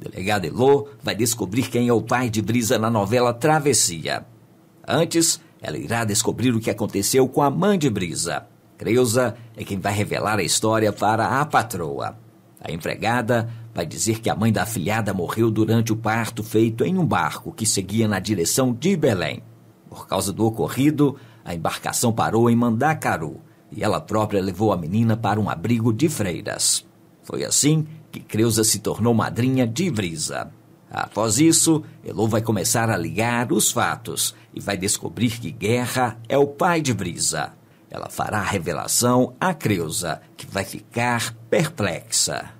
Delegado Elô vai descobrir quem é o pai de Brisa na novela Travessia. Antes, ela irá descobrir o que aconteceu com a mãe de Brisa. Creuza é quem vai revelar a história para a patroa. A empregada vai dizer que a mãe da afilhada morreu durante o parto feito em um barco que seguia na direção de Belém. Por causa do ocorrido, a embarcação parou em Mandacaru e ela própria levou a menina para um abrigo de freiras. Foi assim que Creusa se tornou madrinha de Brisa. Após isso, Elô vai começar a ligar os fatos e vai descobrir que Guerra é o pai de Brisa. Ela fará a revelação a Creusa, que vai ficar perplexa.